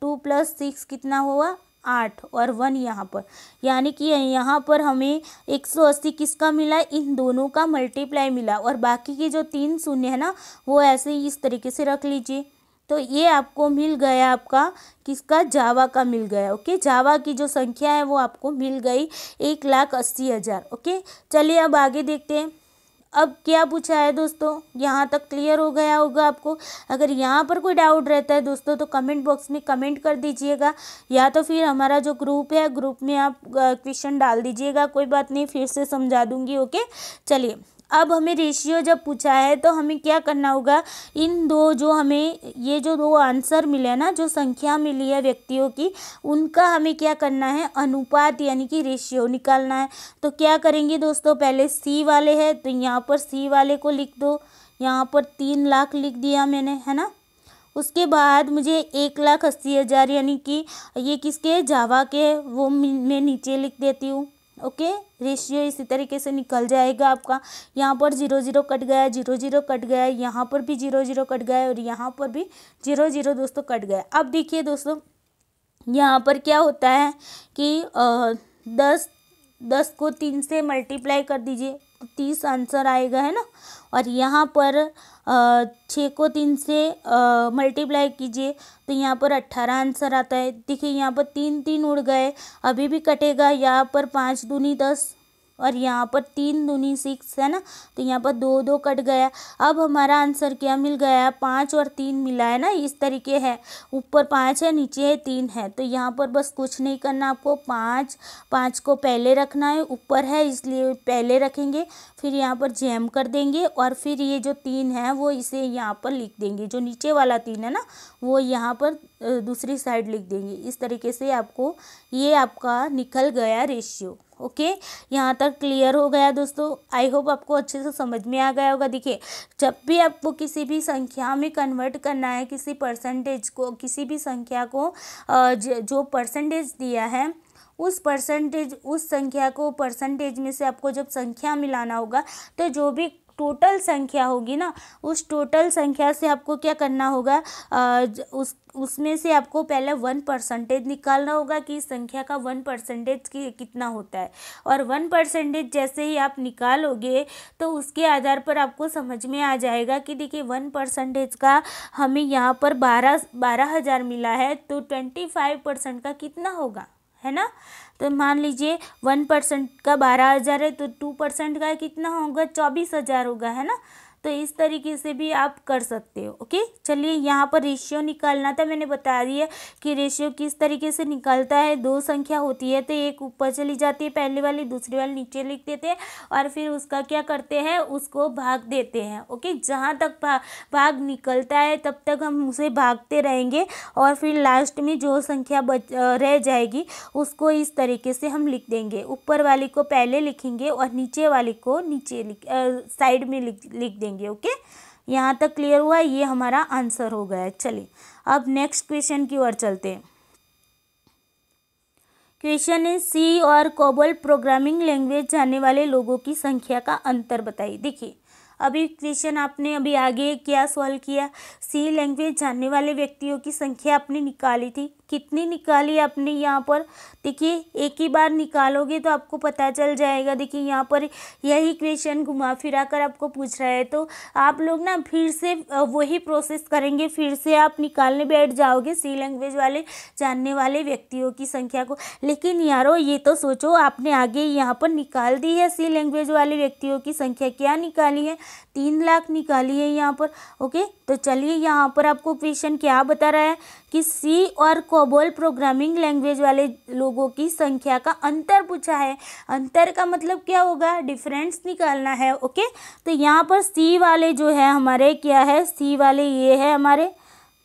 Speaker 1: टू प्लस सिक्स कितना हुआ आठ और वन यहाँ पर यानी कि यहाँ पर हमें एक सौ अस्सी किसका मिला इन दोनों का मल्टीप्लाई मिला और बाकी के जो तीन शून्य है ना वो ऐसे ही इस तरीके से रख लीजिए तो ये आपको मिल गया आपका किसका जावा का मिल गया ओके जावा की जो संख्या है वो आपको मिल गई एक लाख अस्सी हज़ार ओके चलिए अब आगे देखते हैं अब क्या पूछा है दोस्तों यहाँ तक क्लियर हो गया होगा आपको अगर यहाँ पर कोई डाउट रहता है दोस्तों तो कमेंट बॉक्स में कमेंट कर दीजिएगा या तो फिर हमारा जो ग्रुप है ग्रुप में आप क्वेश्चन डाल दीजिएगा कोई बात नहीं फिर से समझा दूँगी ओके चलिए अब हमें रेशियो जब पूछा है तो हमें क्या करना होगा इन दो जो हमें ये जो दो आंसर मिले हैं ना जो संख्या मिली है व्यक्तियों की उनका हमें क्या करना है अनुपात यानी कि रेशियो निकालना है तो क्या करेंगे दोस्तों पहले सी वाले है तो यहाँ पर सी वाले को लिख दो यहाँ पर तीन लाख लिख दिया मैंने है ना उसके बाद मुझे एक लाख अस्सी हज़ार यानी कि ये किसके जावा के वो मैं नीचे लिख देती हूँ ओके रेशियो इसी तरीके से निकल जाएगा आपका यहाँ पर जीरो जीरो कट गया जीरो जीरो कट गया यहाँ पर भी जीरो जीरो कट गया और यहाँ पर भी जीरो जीरो दोस्तों कट गया अब देखिए दोस्तों यहाँ पर क्या होता है कि आ, दस दस को तीन से मल्टीप्लाई कर दीजिए तो तीस आंसर आएगा है ना और यहाँ पर छः को तीन से मल्टीप्लाई कीजिए तो यहाँ पर अट्ठारह आंसर आता है देखिए यहाँ पर तीन तीन उड़ गए अभी भी कटेगा यहाँ पर पाँच दूनी दस और यहाँ पर तीन दूनी सिक्स है ना तो यहाँ पर दो दो कट गया अब हमारा आंसर क्या मिल गया है पाँच और तीन मिला है ना इस तरीके है ऊपर पाँच है नीचे है तीन है तो यहाँ पर बस कुछ नहीं करना आपको पाँच पाँच को पहले रखना है ऊपर है इसलिए पहले रखेंगे फिर यहाँ पर जैम कर देंगे और फिर ये जो तीन है वो इसे यहाँ पर लिख देंगे जो नीचे वाला तीन है ना वो यहाँ पर दूसरी साइड लिख देंगे इस तरीके से आपको ये आपका निकल गया रेशियो ओके okay? यहाँ तक क्लियर हो गया दोस्तों आई होप आपको अच्छे से समझ में आ गया होगा देखिए जब भी आपको किसी भी संख्या में कन्वर्ट करना है किसी परसेंटेज को किसी भी संख्या को जो परसेंटेज दिया है उस परसेंटेज उस संख्या को परसेंटेज में से आपको जब संख्या मिलाना होगा तो जो भी टोटल संख्या होगी ना उस टोटल संख्या से आपको क्या करना होगा आ, उस उसमें से आपको पहले वन परसेंटेज निकालना होगा कि इस संख्या का वन परसेंटेज की कितना होता है और वन परसेंटेज जैसे ही आप निकालोगे तो उसके आधार पर आपको समझ में आ जाएगा कि देखिए वन परसेंटेज का हमें यहाँ पर बारह बारह हज़ार मिला है तो ट्वेंटी फाइव परसेंट का कितना होगा है ना तो मान लीजिए वन परसेंट का बारह हज़ार है तो टू परसेंट का कितना होगा चौबीस हज़ार होगा है ना तो इस तरीके से भी आप कर सकते हो ओके चलिए यहाँ पर रेशियो निकालना था मैंने बता दिया कि रेशियो किस तरीके से निकलता है दो संख्या होती है तो एक ऊपर चली जाती है पहले वाली दूसरी वाली नीचे लिख देते हैं और फिर उसका क्या करते हैं उसको भाग देते हैं ओके जहाँ तक भाग भाग निकलता है तब तक हम उसे भागते रहेंगे और फिर लास्ट में जो संख्या बच रह जाएगी उसको इस तरीके से हम लिख देंगे ऊपर वाली को पहले लिखेंगे और नीचे वाली को नीचे साइड में लिख लिख देंगे देंगे ओके यहाँ तक क्लियर हुआ ये हमारा आंसर हो गया चलिए अब नेक्स्ट क्वेश्चन की ओर चलते हैं क्वेश्चन है सी और कोबल प्रोग्रामिंग लैंग्वेज जाने वाले लोगों की संख्या का अंतर बताइए देखिए अभी क्वेश्चन आपने अभी आगे क्या सॉल्व किया सी लैंग्वेज जानने वाले व्यक्तियों की संख्या आपने निकाली थी कितनी निकाली आपने यहाँ पर देखिए एक ही बार निकालोगे तो आपको पता चल जाएगा देखिए यहाँ पर यही क्वेश्चन घुमा फिरा कर आपको पूछ रहा है तो आप लोग ना फिर से वही प्रोसेस करेंगे फिर से आप निकालने बैठ जाओगे सी लैंग्वेज वाले जानने वाले व्यक्तियों की संख्या को लेकिन यारो ये तो सोचो आपने आगे यहाँ पर निकाल दी है सी लैंग्वेज वाले व्यक्तियों की संख्या क्या निकाली है तीन लाख निकाली है यहाँ पर ओके तो चलिए यहाँ पर आपको क्वेश्चन क्या बता रहा है कि सी और कोबोल प्रोग्रामिंग लैंग्वेज वाले लोगों की संख्या का अंतर पूछा है अंतर का मतलब क्या होगा डिफरेंस निकालना है ओके तो यहाँ पर सी वाले जो है हमारे क्या है सी वाले ये है हमारे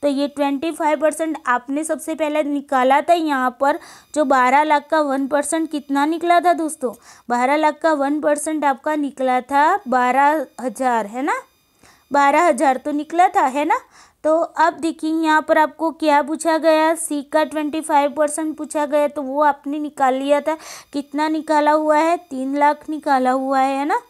Speaker 1: तो ये ट्वेंटी फाइव परसेंट आपने सबसे पहले निकाला था यहाँ पर जो बारह लाख का वन परसेंट कितना निकला था दोस्तों बारह लाख का वन परसेंट आपका निकला था बारह हज़ार है ना बारह हज़ार तो निकला था है ना तो अब देखिए यहाँ पर आपको क्या पूछा गया सी का ट्वेंटी फाइव परसेंट पूछा गया तो वो आपने निकाल लिया था कितना निकाला हुआ है तीन लाख निकाला हुआ है ना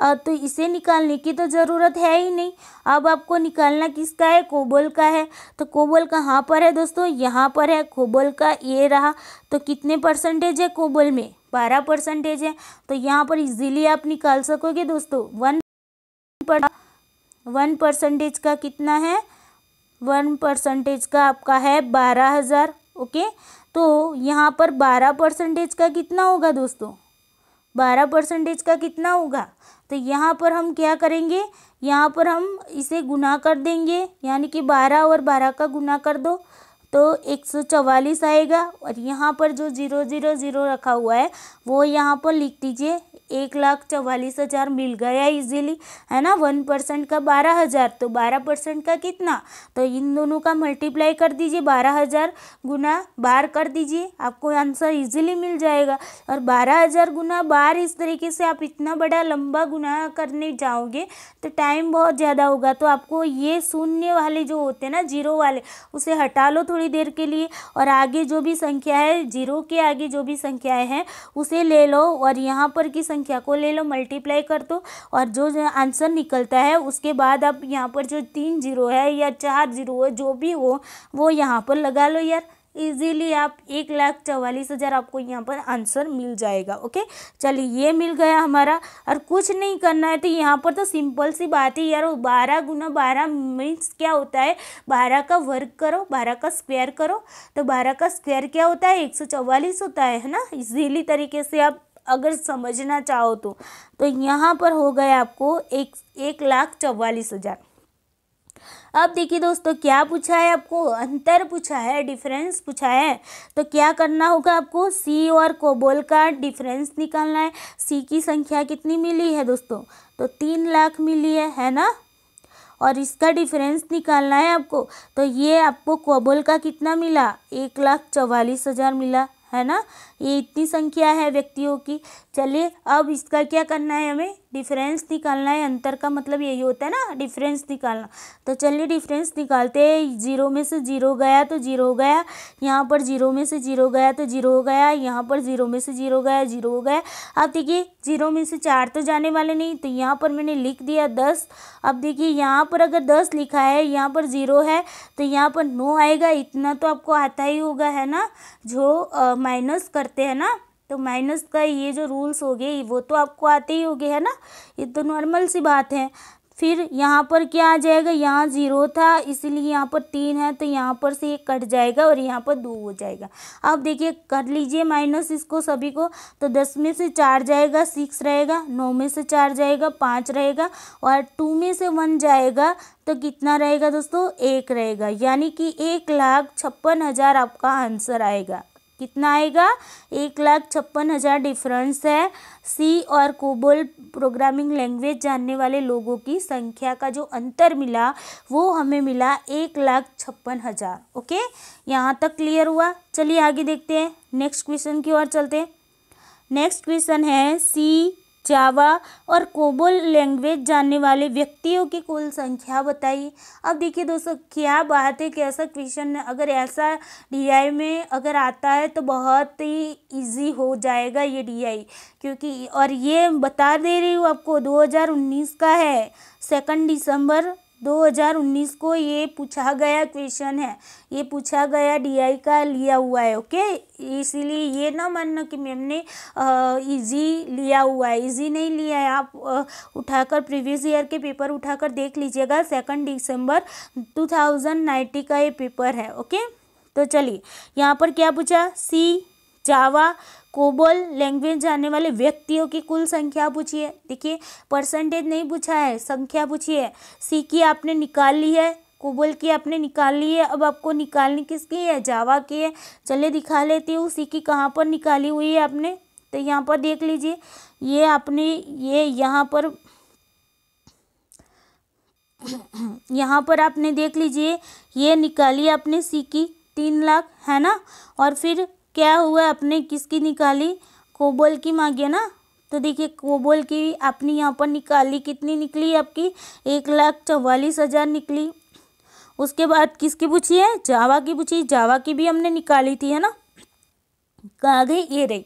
Speaker 1: तो इसे निकालने की तो ज़रूरत है ही नहीं अब आपको निकालना किसका है कोबल का है तो कोबल कहाँ पर है दोस्तों यहाँ पर है कोबल का ये रहा तो कितने परसेंटेज है कोबल में बारह परसेंटेज है तो यहाँ पर इजीली आप निकाल सकोगे दोस्तों वन पर वन परसेंटेज का कितना है वन परसेंटेज का आपका है बारह हज़ार ओके तो यहाँ पर बारह परसेंटेज का कितना होगा दोस्तों बारह परसेंटेज का कितना होगा तो यहाँ पर हम क्या करेंगे यहाँ पर हम इसे गुना कर देंगे यानी कि बारह और बारह का गुना कर दो तो एक सौ चवालीस आएगा और यहाँ पर जो ज़ीरो ज़ीरो ज़ीरो रखा हुआ है वो यहाँ पर लिख दीजिए एक लाख चवालीस हज़ार मिल गया इजीली है ना वन परसेंट का बारह हज़ार तो बारह परसेंट का कितना तो इन दोनों का मल्टीप्लाई कर दीजिए बारह हज़ार गुना बार कर दीजिए आपको आंसर इजीली मिल जाएगा और बारह हज़ार गुना बार इस तरीके से आप इतना बड़ा लंबा गुना करने जाओगे तो टाइम बहुत ज़्यादा होगा तो आपको ये शून्य वाले जो होते हैं ना जीरो वाले उसे हटा लो थोड़ी देर के लिए और आगे जो भी संख्या है जीरो के आगे जो भी संख्याएँ हैं उसे ले लो और यहाँ पर की संख्या संख्या को ले लो मल्टीप्लाई कर दो और जो आंसर निकलता है उसके बाद आप यहाँ पर जो तीन जीरो है या चार जीरो है जो भी हो वो यहाँ पर लगा लो यार इजीली आप एक लाख चवालीस हज़ार आपको यहाँ पर आंसर मिल जाएगा ओके चलिए ये मिल गया हमारा और कुछ नहीं करना है तो यहाँ पर तो सिंपल सी बात ही यार बारह गुना बारह मीन्स क्या होता है बारह का वर्ग करो बारह का स्क्वायर करो तो बारह का स्क्वायर क्या होता है एक सौ चवालीस होता है ना इजीली तरीके से आप अगर समझना चाहो तो तो यहाँ पर हो गए आपको एक एक लाख चौवालीस हज़ार अब देखिए दोस्तों क्या पूछा है आपको अंतर पूछा है डिफरेंस पूछा है तो क्या करना होगा आपको सी और कोबोल का डिफरेंस निकालना है सी की संख्या कितनी मिली है दोस्तों तो तीन लाख मिली है है ना और इसका डिफरेंस निकालना है आपको तो ये आपको कोबोल का कितना मिला एक लाख चवालीस हज़ार मिला है ना ये इतनी संख्या है व्यक्तियों की चलिए अब इसका क्या करना है हमें डिफरेंस निकालना है अंतर का मतलब यही होता है ना डिफरेंस निकालना तो चलिए डिफरेंस निकालते हैं जीरो में से जीरो गया तो जीरो हो गया यहाँ पर जीरो में से जीरो गया तो जीरो हो गया यहाँ पर जीरो में से जीरो गया जीरो हो गया अब देखिए जीरो में से चार तो जाने वाले नहीं तो यहाँ पर मैंने लिख दिया दस अब देखिए यहाँ पर अगर दस लिखा है यहाँ पर जीरो है तो यहाँ पर नो आएगा इतना तो आपको आता ही होगा है ना जो माइनस करते हैं ना तो माइनस का ये जो रूल्स हो गए वो तो आपको आते ही हो गए है ना ये तो नॉर्मल सी बात है फिर यहाँ पर क्या आ जाएगा यहाँ ज़ीरो था इसीलिए यहाँ पर तीन है तो यहाँ पर से एक कट जाएगा और यहाँ पर दो हो जाएगा अब देखिए कर लीजिए माइनस इसको सभी को तो दस में से चार जाएगा सिक्स रहेगा नौ में से चार जाएगा पाँच रहेगा और टू में से वन जाएगा तो कितना रहेगा दोस्तों एक रहेगा यानी कि एक लाख छप्पन हज़ार आपका आंसर आएगा कितना आएगा एक लाख छप्पन हज़ार डिफरेंस है सी और कोबोल प्रोग्रामिंग लैंग्वेज जानने वाले लोगों की संख्या का जो अंतर मिला वो हमें मिला एक लाख छप्पन हज़ार ओके यहाँ तक क्लियर हुआ चलिए आगे देखते हैं नेक्स्ट क्वेश्चन की ओर चलते हैं नेक्स्ट क्वेश्चन है सी जावा और कोबोल लैंग्वेज जानने वाले व्यक्तियों की कुल संख्या बताइए अब देखिए दोस्तों क्या बात है कैसा क्वेश्चन है अगर ऐसा डीआई में अगर आता है तो बहुत ही इजी हो जाएगा ये डीआई क्योंकि और ये बता दे रही हूँ आपको 2019 का है सेकंड दिसंबर 2019 को ये पूछा गया क्वेश्चन है ये पूछा गया डीआई का लिया हुआ है ओके इसीलिए ये ना मानना कि मैम ने इजी लिया हुआ है इजी नहीं लिया है आप आ, उठाकर प्रीवियस ईयर के पेपर उठाकर देख लीजिएगा सेकंड दिसंबर 2090 का ये पेपर है ओके तो चलिए यहाँ पर क्या पूछा सी जावा कोबल लैंग्वेज जाने वाले व्यक्तियों की कुल संख्या पूछिए देखिए परसेंटेज नहीं पूछा है संख्या पूछी है सी की आपने निकाल ली है कोबल की आपने निकाल ली है अब आपको निकालनी किसकी है जावा की है चले दिखा लेती हूँ सी की कहाँ पर निकाली हुई है आपने तो यहाँ पर देख लीजिए ये आपने ये यहाँ पर यहाँ पर आपने देख लीजिए ये निकाली आपने सी की तीन लाख है ना और फिर क्या हुआ आपने किसकी निकाली कोबोल की मांगे ना तो देखिए कोबोल की आपने यहाँ पर निकाली कितनी निकली आपकी एक लाख चवालीस हज़ार निकली उसके बाद किसकी पूछी है जावा की पूछी जावा की भी हमने निकाली थी है ना कहा गई ये रही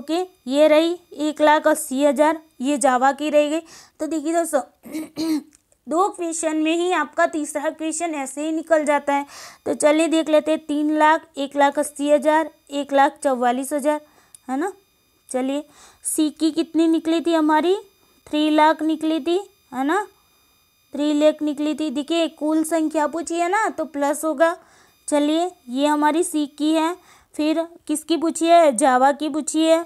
Speaker 1: ओके ये रही एक लाख अस्सी हज़ार ये जावा की रह गई तो देखिए दोस्तों दो क्वेश्चन में ही आपका तीसरा क्वेश्चन ऐसे ही निकल जाता है तो चलिए देख लेते हैं तीन लाख एक लाख अस्सी हज़ार एक लाख चौवालीस हज़ार है ना चलिए सी की कितनी निकली थी हमारी थ्री लाख निकली थी है ना थ्री लेख निकली थी देखिए कुल संख्या पूछी है ना तो प्लस होगा चलिए ये हमारी सी की है फिर किसकी पूछी है जावा की पूछी है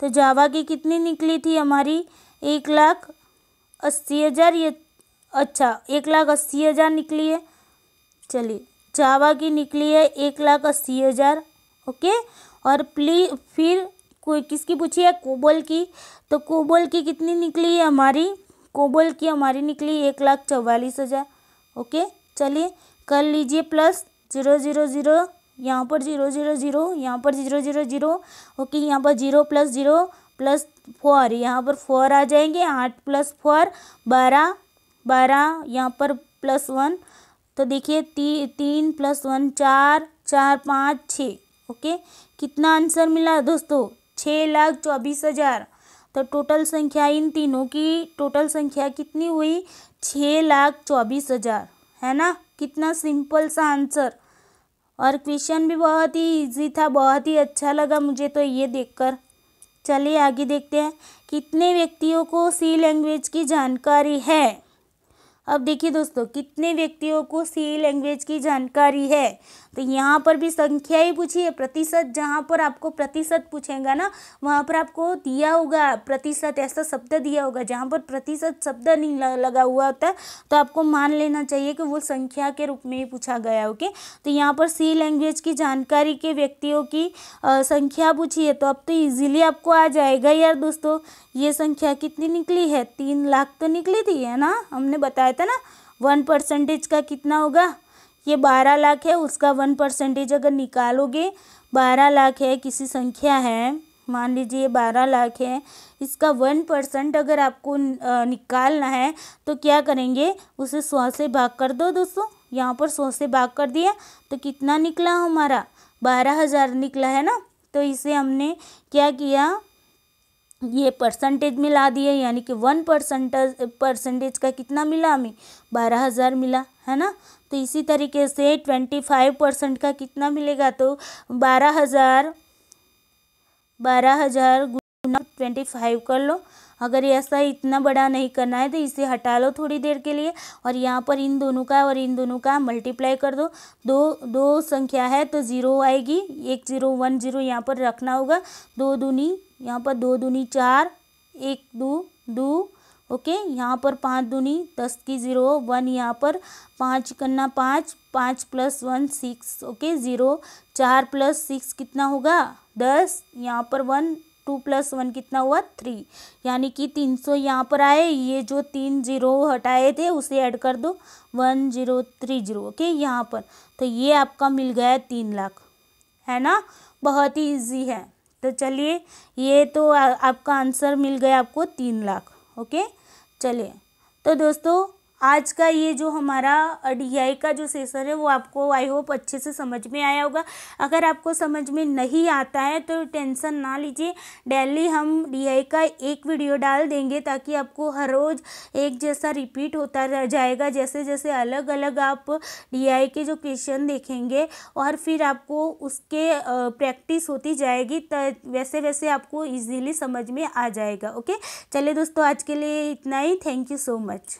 Speaker 1: तो जावा की कितनी निकली थी हमारी एक लाख अस्सी हज़ार ये अच्छा एक लाख अस्सी हज़ार निकली है चलिए जावा की निकली है एक लाख अस्सी हज़ार ओके और प्ली फिर कोई किसकी पूछी है कोबल की तो कोबल की कितनी निकली है हमारी कोबल की हमारी निकली एक लाख चौवालीस हज़ार ओके चलिए कर लीजिए प्लस ज़ीरो ज़ीरो ज़ीरो यहाँ पर ज़ीरो ज़ीरो ज़ीरो यहाँ पर ज़ीरो ज़ीरो ज़ीरो ओके यहाँ पर zero plus zero plus four यहाँ पर फोर आ जाएंगे आठ प्लस फोर बारह बारह यहाँ पर प्लस वन तो देखिए ती, तीन प्लस वन चार चार पाँच छः ओके कितना आंसर मिला दोस्तों छः लाख चौबीस हज़ार तो टोटल संख्या इन तीनों की टोटल संख्या कितनी हुई छः लाख चौबीस हज़ार है ना कितना सिंपल सा आंसर और क्वेश्चन भी बहुत ही इजी था बहुत ही अच्छा लगा मुझे तो ये देखकर चलिए आगे देखते हैं कितने व्यक्तियों को सी लैंग्वेज की जानकारी है अब देखिए दोस्तों कितने व्यक्तियों को सी लैंग्वेज की जानकारी है तो यहाँ पर भी संख्या ही पूछी है प्रतिशत जहाँ पर आपको प्रतिशत पूछेगा ना वहाँ पर आपको दिया होगा प्रतिशत ऐसा शब्द दिया होगा जहाँ पर प्रतिशत शब्द नहीं लगा हुआ होता है तो आपको मान लेना चाहिए कि वो संख्या के रूप में ही पूछा गया ओके तो यहाँ पर सी लैंग्वेज की जानकारी के व्यक्तियों की आ, संख्या पूछी है तो अब तो ईजिली आपको आ जाएगा यार दोस्तों ये संख्या कितनी निकली है तीन लाख तो निकली थी है ना हमने बताया था ना वन परसेंटेज का कितना होगा ये बारह लाख है उसका वन परसेंटेज अगर निकालोगे बारह लाख है किसी संख्या है मान लीजिए बारह लाख है इसका वन परसेंट अगर आपको निकालना है तो क्या करेंगे उसे सौ से भाग कर दो दोस्तों यहाँ पर सौ से भाग कर दिया तो कितना निकला हमारा बारह हज़ार निकला है ना तो इसे हमने क्या किया ये परसेंटेज मिला दिए दिया यानी कि वन परसेंटेज परसेंटेज का कितना मिला हमें बारह हज़ार मिला है ना तो इसी तरीके से ट्वेंटी फाइव परसेंट का कितना मिलेगा तो बारह हज़ार बारह हज़ार गुना ट्वेंटी फाइव कर लो अगर ऐसा इतना बड़ा नहीं करना है तो इसे हटा लो थोड़ी देर के लिए और यहाँ पर इन दोनों का और इन दोनों का मल्टीप्लाई कर दो दो दो संख्या है तो ज़ीरो आएगी एक ज़ीरो वन ज़ीरो यहाँ पर रखना होगा दो दूनी यहाँ पर दो दूनी चार एक दो दो ओके यहाँ पर पाँच दूनी दस की ज़ीरो वन यहाँ पर पाँच करना पाँच पाँच plus one six okay zero चार प्लस सिक्स कितना होगा दस यहाँ पर वन टू प्लस वन कितना हुआ थ्री यानी कि तीन सौ यहाँ पर आए ये जो तीन जीरो हटाए थे उसे ऐड कर दो one zero three zero okay यहाँ पर तो ये आपका मिल गया है तीन लाख है ना बहुत ही इजी है तो चलिए ये तो आ, आपका आंसर मिल गया आपको तीन लाख ओके चलिए तो दोस्तों आज का ये जो हमारा डी का जो सेशन है वो आपको आई होप अच्छे से समझ में आया होगा अगर आपको समझ में नहीं आता है तो टेंशन ना लीजिए डेली हम डी का एक वीडियो डाल देंगे ताकि आपको हर रोज़ एक जैसा रिपीट होता रह जाएगा जैसे जैसे अलग अलग आप डी के जो क्वेश्चन देखेंगे और फिर आपको उसके प्रैक्टिस होती जाएगी वैसे वैसे आपको ईजीली समझ में आ जाएगा ओके चलिए दोस्तों आज के लिए इतना ही थैंक यू सो मच